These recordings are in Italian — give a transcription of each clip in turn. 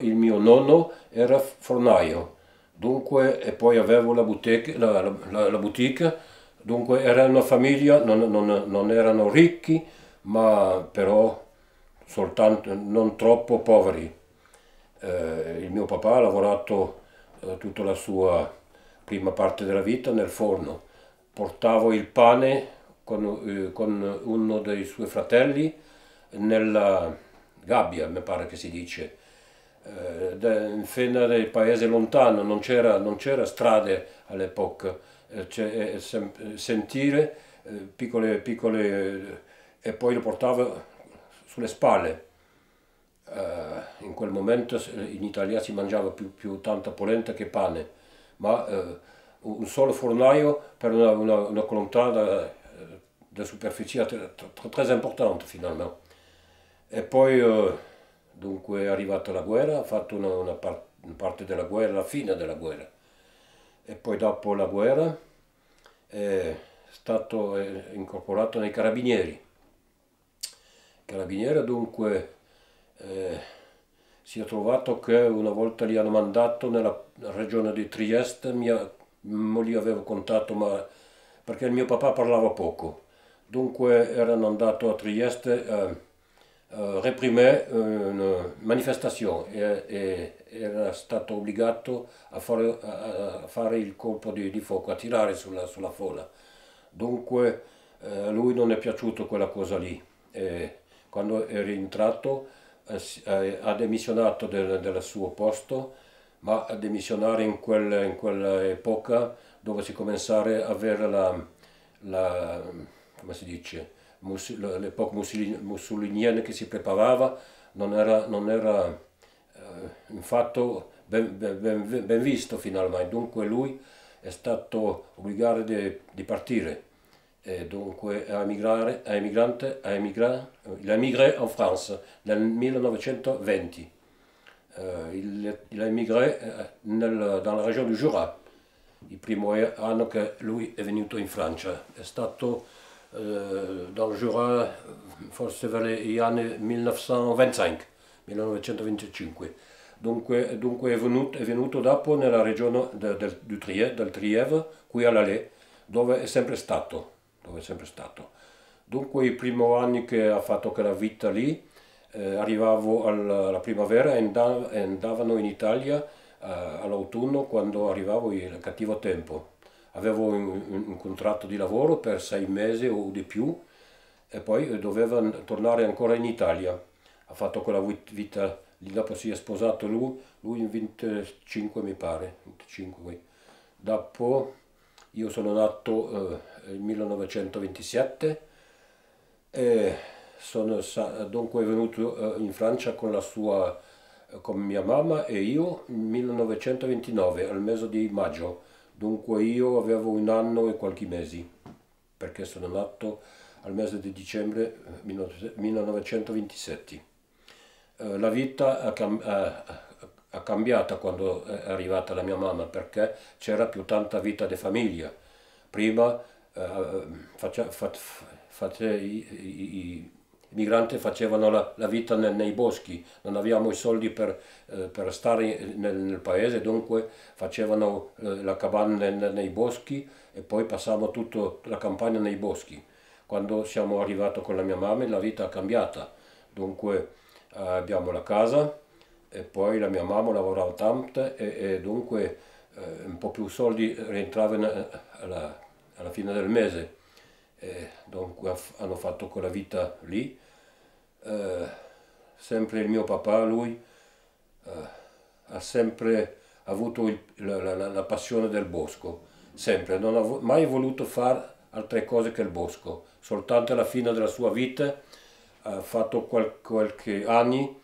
Il mio nonno era fornaio, dunque, e poi avevo la boutique, la, la, la boutique dunque era una famiglia, non, non, non, erano ricchi, ma però soltanto, non troppo poveri. Eh, il mio papà ha lavorato eh, tutta la sua prima parte della vita nel forno. Portavo il pane con, eh, con uno dei suoi fratelli nella gabbia, mi pare che si dice, eh, fino al paese lontano, non c'era, strade all'epoca, eh, eh, sentire piccole, piccole e poi lo portava sulle spalle. in quel momento in Italia si mangiava più, più tanta polenta che pane, ma un solo fornaio per una, una, una quantità di superficie tre, importante finalmente. E poi Dunque è arrivata la guerra, ha fatto una, una, par una parte della guerra, la fine della guerra. E poi dopo la guerra è stato è incorporato nei carabinieri. Carabinieri dunque eh, si è trovato che una volta li hanno mandato nella regione di Trieste, mia, non li avevo contato ma perché il mio papà parlava poco. Dunque erano andato a Trieste eh, eh, reprimé una eh, manifestazione e, e, era stato obbligato a fare, a fare il colpo di, di, fuoco, a tirare sulla, sulla folla. Dunque eh, a lui non è piaciuto quella cosa lì. E quando è rientrato ha demissionato del, del, suo posto, ma a demissionare in, quel, in quell'epoca dove si cominciava ad avere la, la, come si dice, l'epoca mussoliniana che si preparava non era, non era eh, un fatto ben, ben, ben, visto finalmente, dunque lui è stato obbligato di, di partire e dunque a emigrare, a emigrante, a emigrare, l'emigré in Francia nel 1920. Uh, eh, il, il emigré eh, nel, regione di Jura, il primo anno che lui è venuto in Francia. È stato eh, dal Jura, forse per gli anni 1925, 1925. Dunque, dunque è, venuto, è, venuto, dopo nella regione del, del, del, Trieve, del Trieve, qui all'Alè, dove è sempre stato. Dove è sempre stato. Dunque i primi anni che ha fatto quella vita lì, eh, arrivavo alla, alla primavera e andavano in Italia eh, all'autunno quando arrivavo il cattivo tempo avevo un, un, contratto di lavoro per sei mesi o di più e poi doveva tornare ancora in Italia. Ha fatto quella vita lì, dopo si è sposato lui, lui in 25 mi pare, 25. Dopo io sono nato eh, nel 1927 e sono dunque venuto eh, in Francia con la sua eh, con mia mamma e io nel 1929 al mese di maggio Dunque io avevo un anno e qualche mesi, perché sono nato al mese di dicembre 1927. Eh, eh, la vita ha, eh, cambiato quando è arrivata la mia mamma, perché c'era più tanta vita di famiglia. Prima eh, face, face, face i, i, i migranti facevano la, la vita nel, nei boschi, non avevamo i soldi per, eh, per stare nel, nel, paese, dunque facevano eh, la cabana nel, nei boschi e poi passavamo tutta la campagna nei boschi. Quando siamo arrivati con la mia mamma la vita è cambiata, dunque eh, abbiamo la casa e poi la mia mamma lavorava tanto e, e dunque eh, un po' più soldi rientravano eh, alla, alla fine del mese e dunque hanno fatto quella vita lì. Eh, sempre il mio papà, lui, eh, ha sempre avuto il, la, la, la, passione del bosco, sempre, non ha mai voluto fare altre cose che il bosco, soltanto alla fine della sua vita ha fatto qual, qualche anni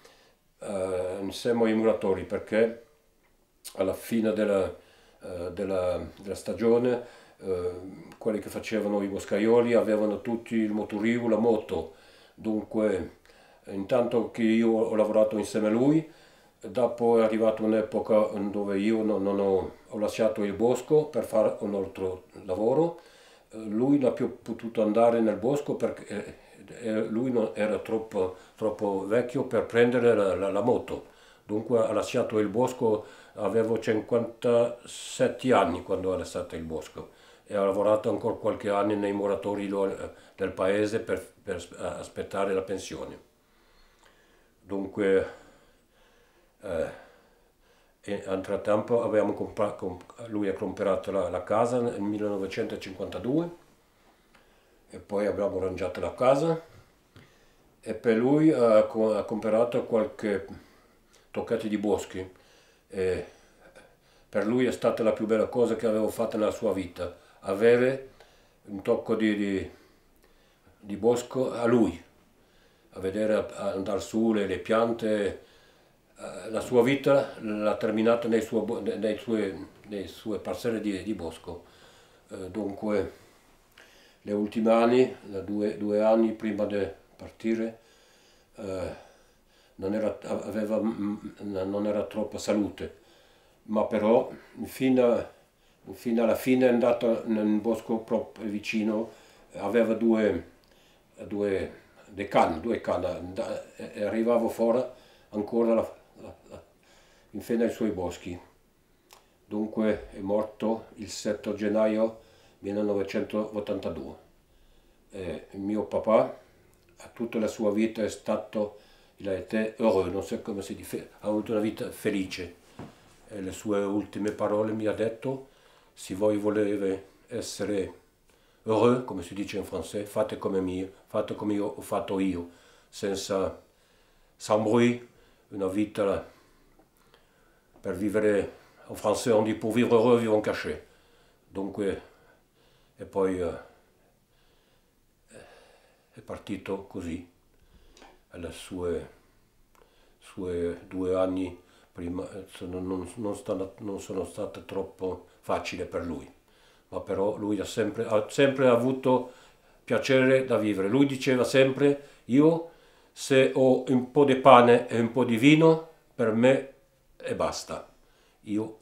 eh, insieme ai muratori perché alla fine della, eh, della, della stagione eh, quelli che facevano i boscaioli avevano tutti il motorino, la moto, dunque intanto che io ho lavorato insieme a lui, dopo è arrivata un'epoca dove io non, non ho, ho, lasciato il bosco per fare un altro lavoro, eh, lui non ha più potuto andare nel bosco perché eh, lui era troppo, troppo vecchio per prendere la, la, la moto, dunque ha lasciato il bosco, avevo 57 anni quando ha lasciato il bosco e ha lavorato ancora qualche anno nei moratori eh, del paese per, per eh, aspettare la pensione. Dunque, eh, intratempo lui ha comprato la, la, casa nel 1952 e poi abbiamo arrangiato la casa e per lui eh, ha, ha comprato qualche toccati di boschi. E per lui è stata la più bella cosa che avevo fatto nella sua vita avere un tocco di, di, di bosco a lui, a vedere a andare su le, le piante, eh, la sua vita l'ha terminata nei, suo, nei, sue, nei sue parcelle di, di bosco. Eh, dunque, le ultime anni, due, due anni prima di partire, eh, non, era, aveva, mm, non era troppa salute, ma però fino a fino alla fine è andato nel bosco proprio vicino, aveva due, due, due canne, due canne, e eh, arrivavo fuori ancora la, la, la, in fine ai suoi boschi. Dunque è morto il 7 gennaio 1982. E eh, mio papà, tutta la sua vita è stato, il heureux, non so come si dice, ha avuto una vita felice. E eh, le sue ultime parole mi ha detto se voi volete essere heureux, come si dice in francese, fate come, mio, fate come io ho fatto io, senza, sans bruit, una vita per vivere, in francese on dit pour vivre heureux, vivons cachet. Dunque, e poi eh, è partito così, alle sue, sue due anni prima, eh, non, non, non, sta, non sono state troppo facile per lui, ma però lui ha sempre, ha sempre avuto piacere da vivere. Lui diceva sempre, io se ho un po' di pane e un po' di vino, per me è basta. Io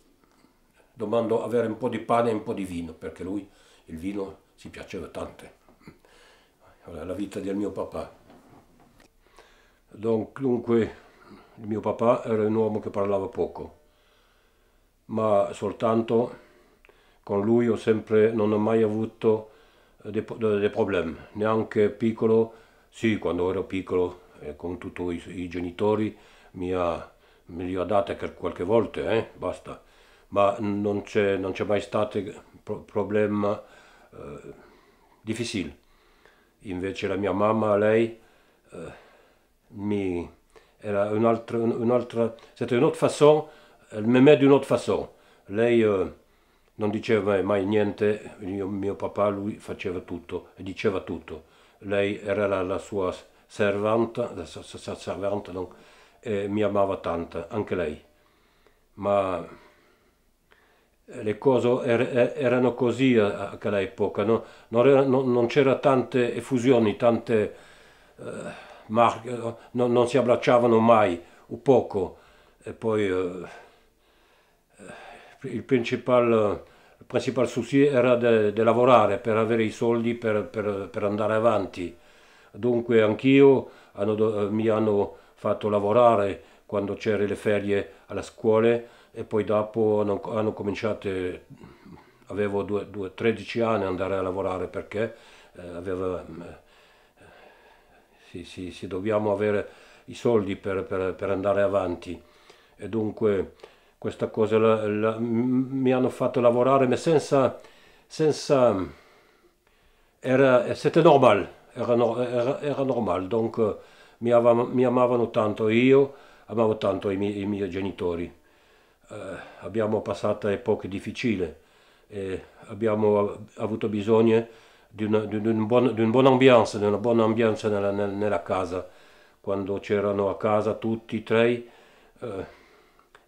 domando avere un po' di pane e un po' di vino, perché lui il vino si piaceva tanto. Allora, la vita del mio papà. Dunque, il mio papà era un uomo che parlava poco, ma soltanto con lui ho sempre, non ho mai avuto eh, dei, dei problemi, neanche piccolo, sì, quando ero piccolo eh, con tutti i, i, genitori mi, ha, me li ha date qualche volta, eh, basta, ma non c'è, mai stato pro, problema eh, difficile. Invece la mia mamma, lei, eh, mi, era un'altra, un'altra, c'était une façon, elle m'aimait d'une autre façon. Lei... Eh, non diceva mai niente, mio, mio papà lui faceva tutto, e diceva tutto. Lei era la, la sua servanta, la sua servanta non, e mi amava tanto, anche lei. Ma le cose er, er erano così a, a quell'epoca, no? non, non, non c'era tante effusioni, tante... Eh, marche, no, non si abbracciavano mai, o poco. E poi... Eh, eh il principale il principale souci era di lavorare per avere i soldi per, per, per andare avanti. Dunque anch'io hanno, eh, mi hanno fatto lavorare quando c'erano le ferie alla scuola e poi dopo hanno, hanno cominciato, avevo due, due, 13 anni andare a lavorare perché eh, aveva, eh, sì, sì, sì, dobbiamo avere i soldi per, per, per andare avanti. E dunque questa cosa la, la, mi hanno fatto lavorare ma senza, senza era, c'était normal era, era, era normal donc eh, mi, avevano, mi, amavano tanto io amavo tanto i miei, i miei genitori eh, abbiamo passato epoche difficili e abbiamo avuto bisogno di una, di una, buona, di una buona ambiance, di una buona ambiance nella, nella casa quando c'erano a casa tutti e tre eh,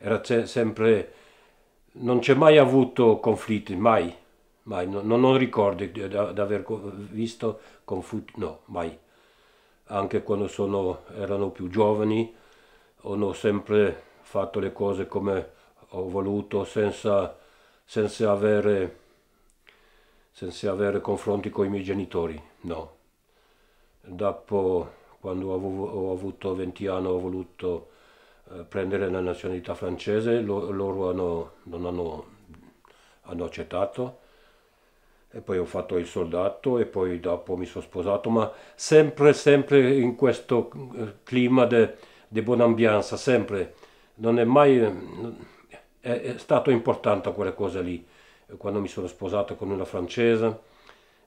era sempre, non c'è mai avuto conflitti, mai, mai, non, non ricordo di, di aver visto conflitti, no, mai. Anche quando sono, erano più giovani, hanno sempre fatto le cose come ho voluto, senza, senza, avere, senza avere confronti con i miei genitori, no. Dopo, quando ho avuto 20 anni, ho voluto eh, prendere la nazionalità francese, loro hanno, non hanno, hanno accettato e poi ho fatto il soldato e poi dopo mi sono sposato, ma sempre, sempre in questo eh, clima di buona ambianza, sempre. Non è mai... Eh, è, è stato importante quella cosa lì, quando mi sono sposato con una francese.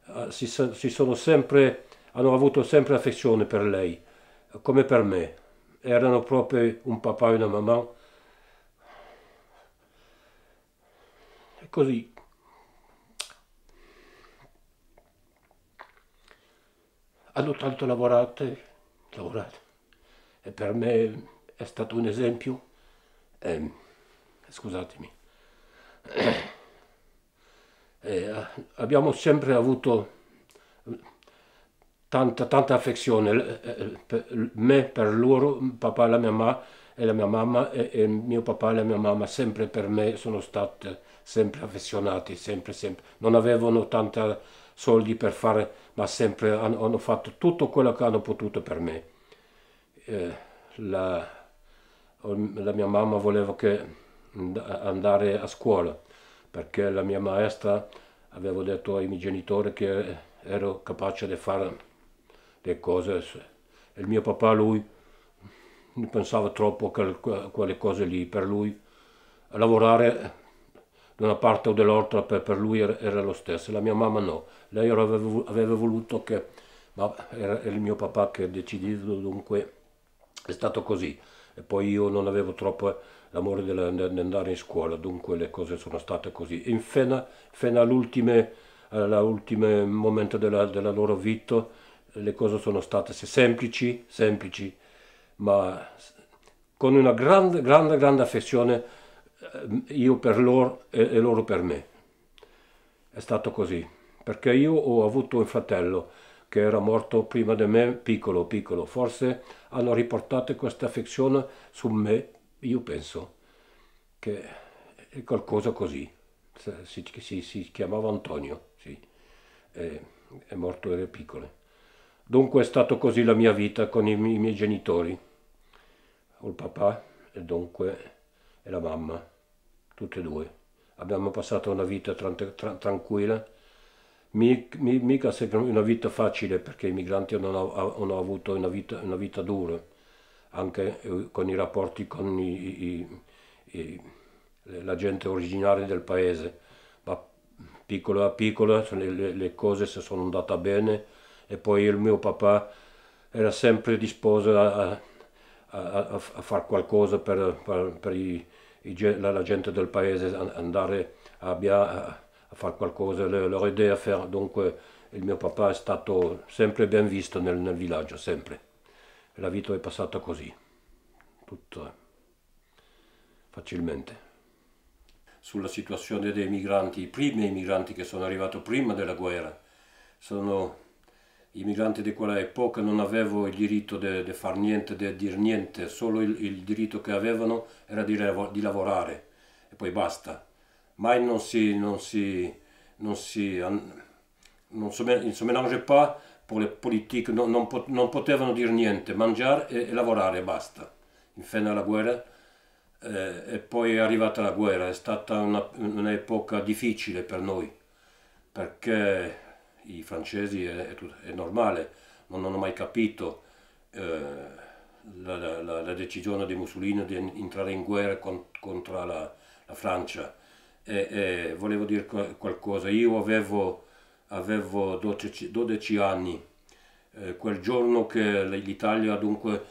Ah, si, si sono sempre... hanno avuto sempre affezione per lei, come per me erano proprio un papà e una mamma. E così. Hanno tanto lavorato, lavorato. E per me è stato un esempio. Eh, scusatemi. Eh, abbiamo sempre avuto tanta, tanta affezione, eh, eh, per me, per loro, papà e la mia, ma, e la mia mamma e, e, mio papà e la mia mamma sempre per me sono stati sempre affezionati, sempre, sempre. Non avevano tanti soldi per fare, ma sempre hanno, hanno, fatto tutto quello che hanno potuto per me. Eh, la, la mia mamma voleva che andare a scuola perché la mia maestra aveva detto ai miei genitori che ero capace di fare le cose. Il mio papà, lui, ne pensava troppo a quelle cose lì per lui. lavorare da una parte o dall'altra per, lui era, lo stesso, la mia mamma no. Lei aveva, voluto che, ma era il mio papà che ha deciso, dunque è stato così. E poi io non avevo troppo eh, l'amore di andare in scuola, dunque le cose sono state così. E fino, fino all'ultimo momento della, della loro vita le cose sono state semplici, semplici, ma con una grande, grande, grande affezione eh, io per loro e, loro per me. È stato così, perché io ho avuto un fratello che era morto prima di me, piccolo, piccolo. Forse hanno riportato questa affezione su me, io penso, che è qualcosa così. Si, si, si chiamava Antonio, sì. è, è morto, era piccolo. Dunque è stata così la mia vita con i, miei genitori, il papà e dunque e la mamma, tutte e due. Abbiamo passato una vita tranquilla, mica sempre una vita facile perché i migranti hanno, avuto una vita, una vita dura, anche eh, con i rapporti con i, i, i, la gente originaria del paese, ma piccola a piccola le, le cose si sono andate bene e poi il mio papà era sempre disposto a, a, a fare qualcosa per, per, per i, i, la, la, gente del paese, andare a, a, a fare qualcosa, loro idee a fare. Dunque il mio papà è stato sempre ben visto nel, nel villaggio, sempre. La vita è passata così, tutto facilmente. Sulla situazione dei migranti, i primi migranti che sono arrivati prima della guerra sono i migranti di quell'epoca non avevano il diritto di de, de fare niente, di dire niente, solo il, il, diritto che avevano era di, di, lavorare e poi basta. Mai non si, non si, non si, non si non si pas per le politiche, non, non, non, potevano dire niente, mangiare e, e lavorare e basta. In fine alla guerra eh, e poi è arrivata la guerra, è stata un'epoca difficile per noi perché i francesi è, è, è normale, non ho mai capito eh, la, la, la, decisione di Mussolini di entrare in guerra con, contro la, la Francia. E, e, volevo dire qualcosa, io avevo, avevo 12, 12, anni, eh, quel giorno che l'Italia dunque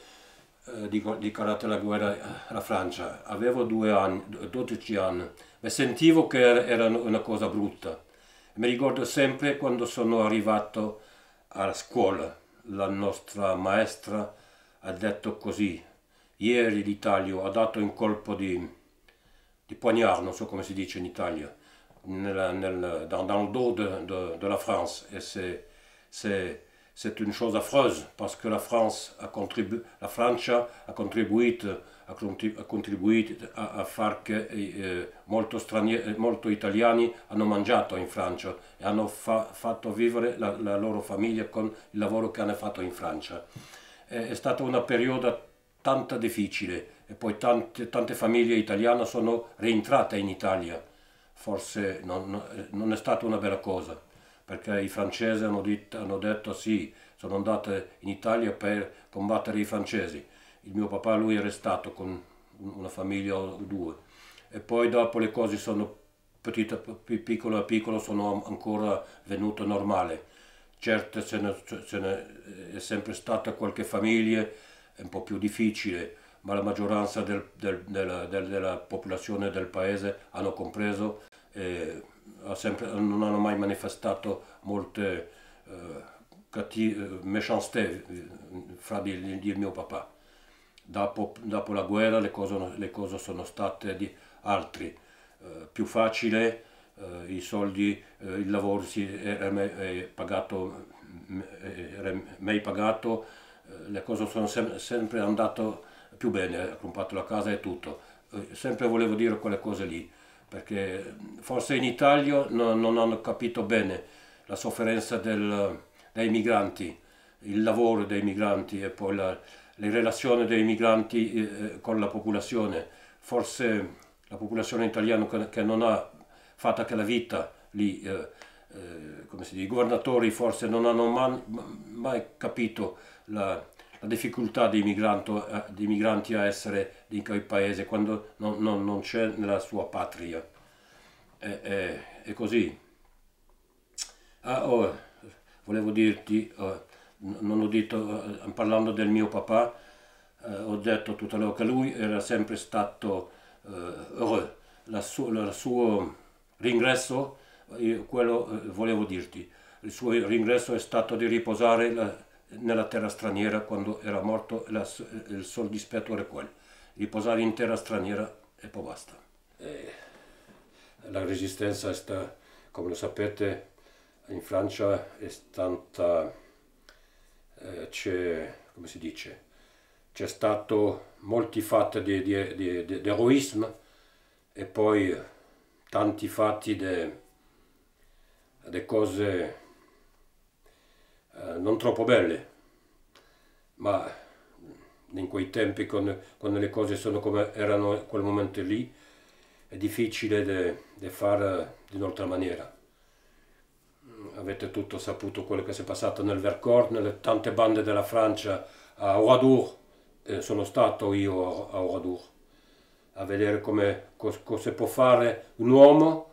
eh, la guerra alla Francia, avevo anni, 12 anni e sentivo che era una cosa brutta mi ricordo sempre quando sono arrivato a scuola, la nostra maestra ha detto così, ieri l'Italia ha dato un colpo di, di poignard, non so come si dice in Italia, nel, nel, dans, dans le dos de, de, de la France e se c'est une chose affreuse parce que la France a, contribu la Francia ha contribuito, ha contribuito a, a, far che eh, eh molto, eh, molto, italiani hanno mangiato in Francia e hanno fa fatto vivere la, la, loro famiglia con il lavoro che hanno fatto in Francia. Eh, è stata una periodo tanto difficile e poi tante, tante famiglie italiane sono rientrate in Italia. Forse non, non eh, è stata una bella cosa perché i francesi hanno, dit, hanno detto sì, sono andato in Italia per combattere i francesi. Il mio papà lui è restato con una famiglia o due. E poi dopo le cose sono petite, piccolo a piccolo, sono ancora venute normali. Certo se ne, se ne è sempre stata qualche famiglia, è un po' più difficile, ma la maggioranza del, del, della, del, della popolazione del paese hanno compreso. Eh, sempre, non hanno mai manifestato molte eh, cattive, eh, méchanceté eh, fra di, di mio papà. Dopo, dopo, la guerra le cose, le cose sono state di altri, eh, più facile, eh, i soldi, eh, il lavoro si era, me, pagato, era mai pagato, le cose sono sem sempre andate più bene, ho comprato la casa e tutto. sempre volevo dire quelle cose lì perché forse in Italia no, non hanno capito bene la sofferenza del, dei migranti, il lavoro dei migranti e poi la, le relazioni dei migranti eh, eh, con la popolazione. Forse la popolazione italiana che, non ha fatto che la vita lì, eh, eh, come si dice, i governatori forse non hanno man, mai capito la, la difficoltà dei migranti, eh, dei migranti a essere in quel paese quando non, non, non c'è nella sua patria. È, è, è così. Ah, oh, volevo dirti, oh, non ho detto, eh, parlando del mio papà, eh, ho detto tutta l'ora che lui era sempre stato eh, il su, suo ringresso, eh, quello eh, volevo dirti, il suo ringresso è stato di riposare la, nella terra straniera quando era morto la, il sol dispettore quello li posare in terra straniera e poi basta. La resistenza è stata, come lo sapete, in Francia è stata, eh, c'è, come si dice, c'è stato molti fatti di, di, di, di eroismo e poi tanti fatti di cose eh, non troppo belle, ma in quei tempi con, quando le cose sono come erano in quel momento lì, è difficile eh, di fare in un'altra maniera. Mm, avete tutto saputo quello che si è passato nel Vercors, nelle tante bande della Francia a Oradour, eh, sono stato io a Oradour, a vedere come, cosa può fare un uomo,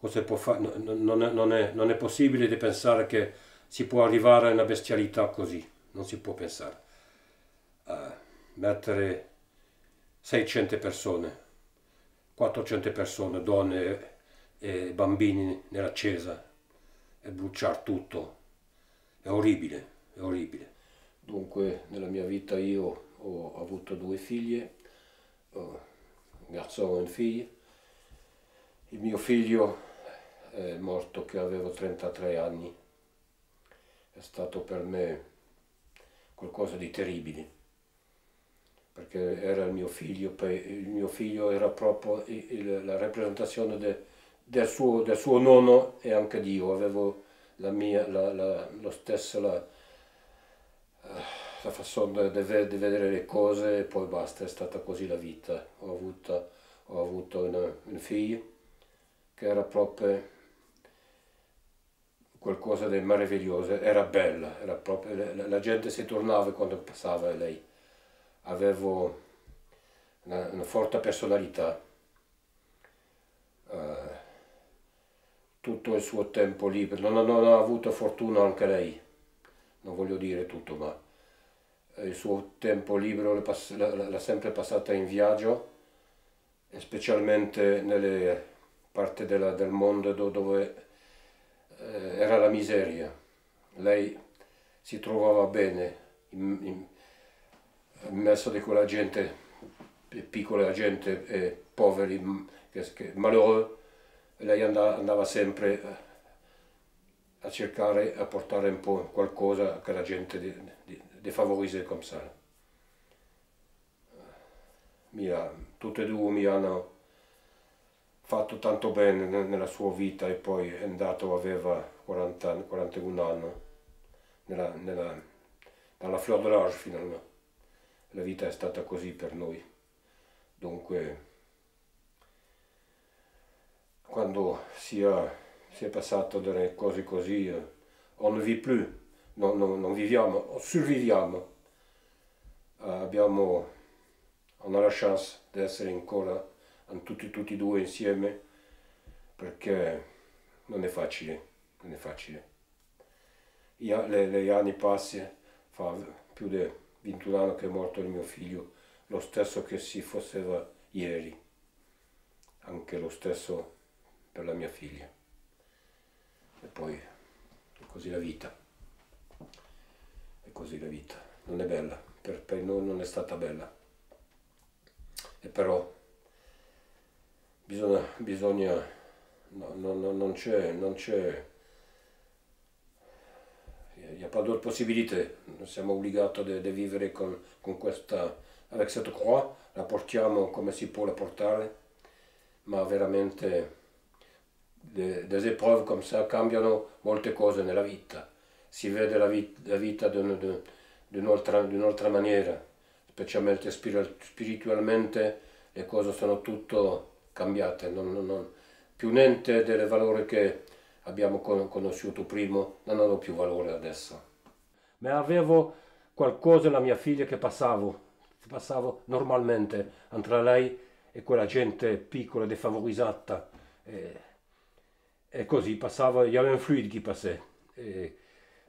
cosa può fa- non, è, non, è, non è possibile di pensare che si può arrivare a una bestialità così, non si può pensare mettere 600 persone, 400 persone, donne e bambini nella chiesa e bruciare tutto. È orribile, è orribile. Dunque nella mia vita io ho avuto due figlie, un eh, garzone e un figlio. Il mio figlio è morto che avevo 33 anni. È stato per me qualcosa di terribile perché era il mio figlio, il mio figlio era proprio la rappresentazione de, del, suo, del, suo, nonno e anche di io, avevo la mia, la, la, lo stesso, la, la façon di vedere le cose e poi basta, è stata così la vita. Ho avuto, ho avuto una, un figlio che era proprio qualcosa di meraviglioso, era bella, era proprio, la, la gente si tornava quando passava lei avevo una, una forte personalità, uh, tutto il suo tempo libero, non, non, ha avuto fortuna anche lei, non voglio dire tutto, ma il suo tempo libero l'ha sempre passata in viaggio, specialmente nelle parti della, del mondo dove eh, era la miseria. Lei si trovava bene in, in, messo di quella gente, piccola gente, eh, poveri, che, che, malore, lei andava, andava, sempre eh, a cercare, a portare un po' qualcosa che la gente defavorisse come sa. tutte e due mi hanno fatto tanto bene nella sua vita e poi è andato, aveva 40, 41 anni, nella, nella, dalla Fleur de l'Arge finalmente la vita è stata così per noi. Dunque, quando si è, si è passato dalle cose così, eh, on ne vit plus, non, non, non viviamo, surviviamo. Eh, abbiamo, abbiamo la chance di essere ancora tutti, tutti e due insieme perché non è facile, non è facile. Gli anni passano, fa più di Vinturano che è morto il mio figlio, lo stesso che si fosse ieri, anche lo stesso per la mia figlia. E poi è così la vita, è così la vita, non è bella, per, per noi non è stata bella. E però bisogna, bisogna no, no, no, non c'è il n'y a pas d'autre possibilité. Nous sommes obligés de, de vivre con, con questa, avec cette croix, la portiamo come si può la portare, ma veramente de, des épreuves comme ça cambiano molte cose nella vita. Si vede la, vit, la vita di un'altra maniera, specialmente spiritualmente le cose sono tutte cambiate, non, non, non, più niente del valore che abbiamo conosciuto prima non hanno più valore adesso. Ma avevo qualcosa la mia figlia che passavo, che passavo normalmente tra lei e quella gente piccola, defavorizzata. E, e così passava, gli aveva un fluid che passava.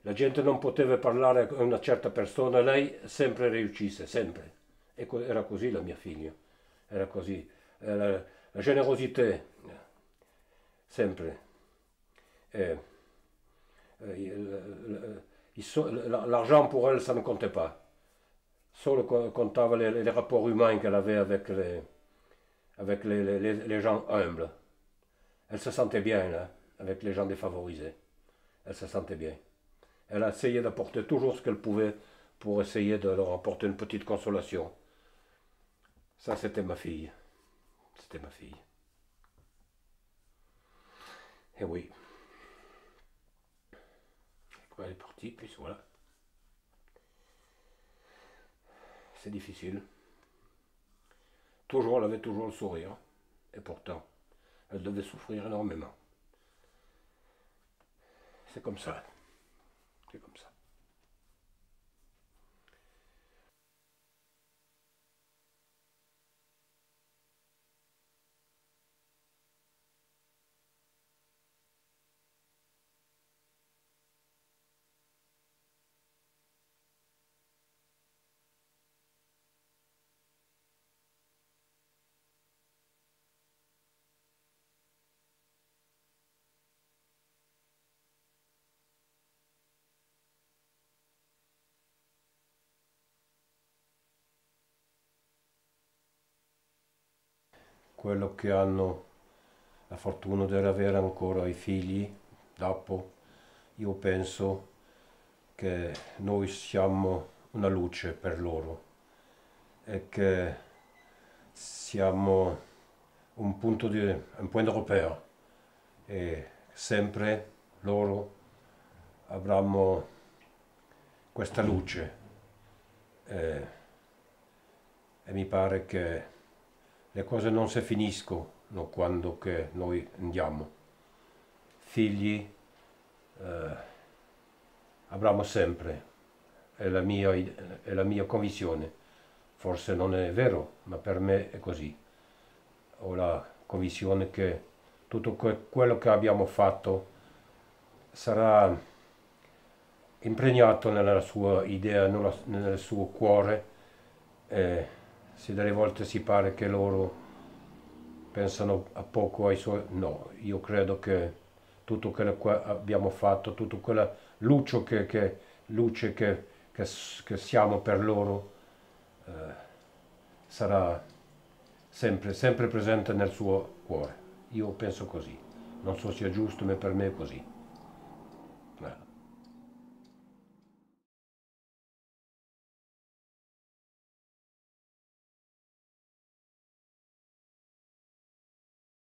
la gente non poteva parlare con una certa persona, lei sempre riuscisse, sempre. E era così la mia figlia, era così. Era la generosità, sempre. Euh, euh, euh, l'argent pour elle, ça ne comptait pas. Seul comptait les, rapports humains qu'elle avait avec, les, avec les, gens humbles. Elle se sentait bien, avec les gens défavorisés. Elle se sentait bien. Elle essayait d'apporter toujours ce qu'elle pouvait pour essayer de leur apporter une petite consolation. Ça, c'était ma fille. C'était ma fille. Et eh oui. Bah, elle est partie, puis voilà. C'est difficile. Toujours, elle avait toujours le sourire. Et pourtant, elle devait souffrir énormément. C'est comme ça. C'est comme ça. quello che hanno la fortuna di avere ancora i figli dopo io penso che noi siamo una luce per loro e che siamo un punto di un punto europeo e sempre loro avranno questa luce e, e mi pare che le cose non si finiscono quando noi andiamo. Figli eh, avremo sempre, è la, mia, è la mia convinzione. Forse non è vero, ma per me è così. Ho la convinzione che tutto que quello che abbiamo fatto sarà impregnato nella sua idea, nella, nel suo cuore. Eh, se delle volte si pare che loro pensano a poco ai suoi... No, io credo che tutto quello che abbiamo fatto, tutta quella luce che, che, luce che, che, che siamo per loro eh, sarà sempre, sempre presente nel suo cuore. Io penso così. Non so se è giusto, ma per me è così.